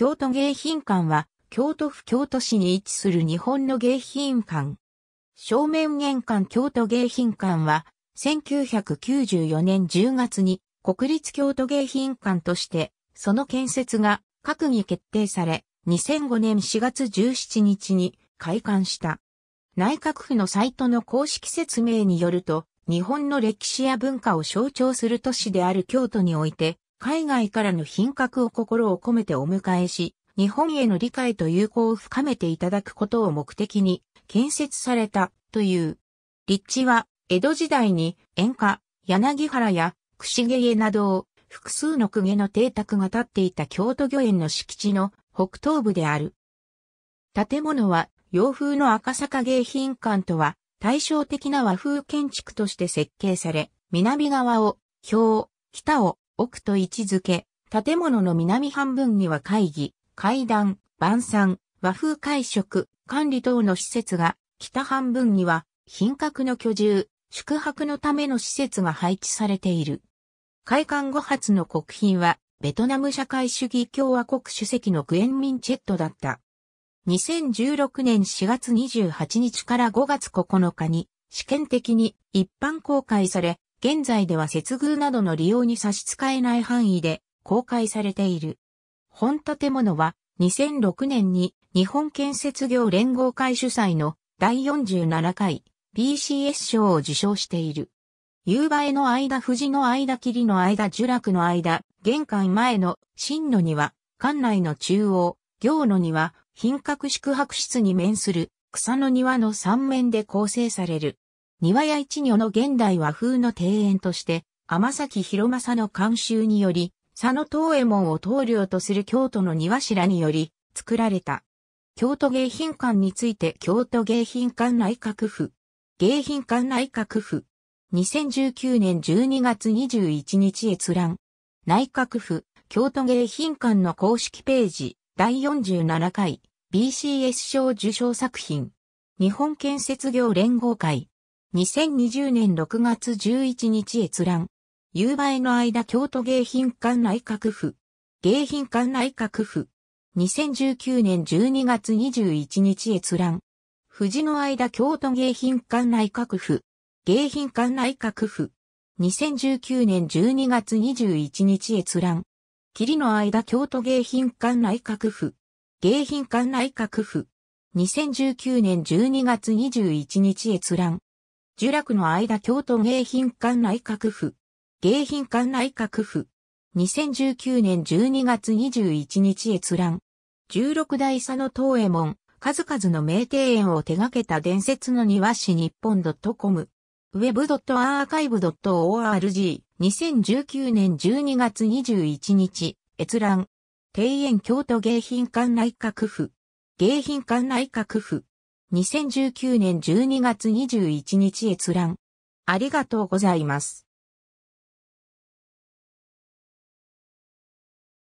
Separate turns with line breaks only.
京都迎賓館は、京都府京都市に位置する日本の迎賓館。正面玄関京都迎賓館は、1994年10月に国立京都迎賓館として、その建設が閣議決定され、2005年4月17日に開館した。内閣府のサイトの公式説明によると、日本の歴史や文化を象徴する都市である京都において、海外からの品格を心を込めてお迎えし、日本への理解と友好を深めていただくことを目的に建設されたという。立地は江戸時代に演歌、柳原や串毛家などを複数の公家の邸宅が建っていた京都御苑の敷地の北東部である。建物は洋風の赤坂迎賓館とは対照的な和風建築として設計され、南側を、表、北を、奥と位置づけ、建物の南半分には会議、階段、晩餐、和風会食、管理等の施設が、北半分には、品格の居住、宿泊のための施設が配置されている。開館後発の国賓は、ベトナム社会主義共和国主席のグエンミンチェットだった。2016年4月28日から5月9日に試験的に一般公開され、現在では接遇などの利用に差し支えない範囲で公開されている。本建物は2006年に日本建設業連合会主催の第47回 BCS 賞を受賞している。夕映えの間藤の間霧の間樹楽の間玄関前の真の庭、館内の中央、行の庭、品格宿泊室に面する草の庭の3面で構成される。庭屋一女の現代和風の庭園として、天崎広政の監修により、佐野東右衛門を棟梁とする京都の庭師らにより、作られた。京都迎賓館について京都迎賓館内閣府。迎賓館内閣府。2019年12月21日閲覧。内閣府、京都迎賓館の公式ページ、第47回、BCS 賞受賞作品。日本建設業連合会。2020年6月11日閲覧。夕映の間京都芸品館内閣府。芸品館内閣府。2019年12月21日閲覧。藤の間京都芸品館内閣府。芸品館内閣府。2019年12月21日閲覧。霧の間京都芸品館内閣府。芸品館内閣府。2019年12月21日閲覧。呪楽の間京都迎賓館内閣府。迎賓館内閣府。2019年12月21日閲覧。16代佐野東右衛門、数々の名庭園を手掛けた伝説の庭師日本 .com。web.archive.org。2019年12月21日閲覧。庭園京都迎賓館内閣府。迎賓館内閣府。2019年12月21日閲覧。ありがとうございます。